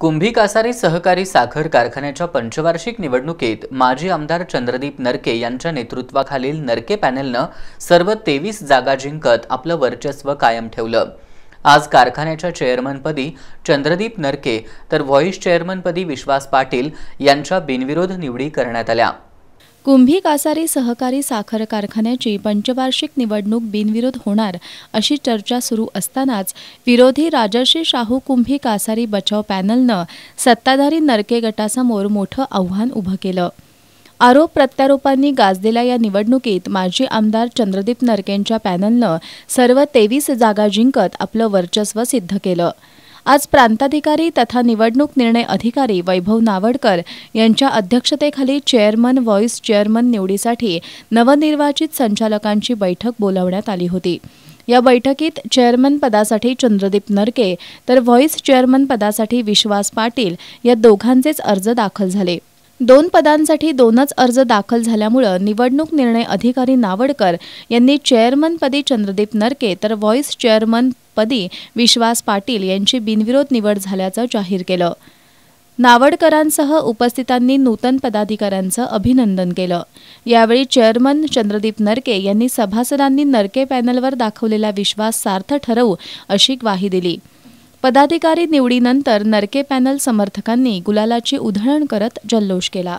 कुंभी कासारी सहकारी साखर कारखान्याच्या पंचवार्षिक निवडणुकीत माजी आमदार चंद्रदीप नरके यांच्या नेतृत्वाखालील नरके पॅनेलनं सर्व तेवीस जागा जिंकत आपलं वर्चस्व कायम ठेवलं आज कारखान्याच्या चेअरमनपदी चंद्रदीप नरके तर व्हॉईस चेअरमनपदी विश्वास पाटील यांच्या बिनविरोध निवडी करण्यात आल्या कुंभी कासारी सहकारी साखर कारखान्याची पंचवार्षिक निवडणूक बिनविरोध होणार अशी चर्चा सुरू असतानाच विरोधी राजर्षी शाहू कुंभी कासारी बचाव पॅनलनं सत्ताधारी नरके गटासमोर मोठं आव्हान उभं केलं आरोप प्रत्यारोपांनी गाजलेल्या या निवडणुकीत माजी आमदार चंद्रदीप नरकेंच्या पॅनलनं सर्व तेवीस जागा जिंकत आपलं वर्चस्व सिद्ध केलं आज प्रांताधिकारी तथा निवडणूक निर्णय अधिकारी वैभव नावडकर यांच्या अध्यक्षतेखाली चेअरमन व्हॉइस चेअरमन निवडीसाठी नवनिर्वाचित संचालकांची बैठक बोलावण्यात आली होती या बैठकीत चेअरमन पदासाठी चंद्रदीप नरके तर व्हॉइस चेअरमन पदासाठी विश्वास पाटील या दोघांचेच अर्ज दाखल झाले दोन पदांसाठी दोनच अर्ज दाखल झाल्यामुळं निवडणूक निर्णय अधिकारी नावडकर यांनी चेअरमनपदी चंद्रदीप नरके तर व्हॉइस चेअरमन पदी विश्वास पाटील यांची बिनविरोध निवड झाल्याचं जाहीर केलं नावडकरांसह उपस्थितांनी नूतन पदाधिकाऱ्यांचं अभिनंदन केलं यावेळी चेअरमन चंद्रदीप नरके यांनी सभासदांनी नरके पॅनलवर दाखवलेला विश्वास सार्थ ठरवू अशी ग्वाही दिली पदाधिकारी निवडीनंतर नरके पॅनल समर्थकांनी गुलालाची उधळण करत जल्लोष केला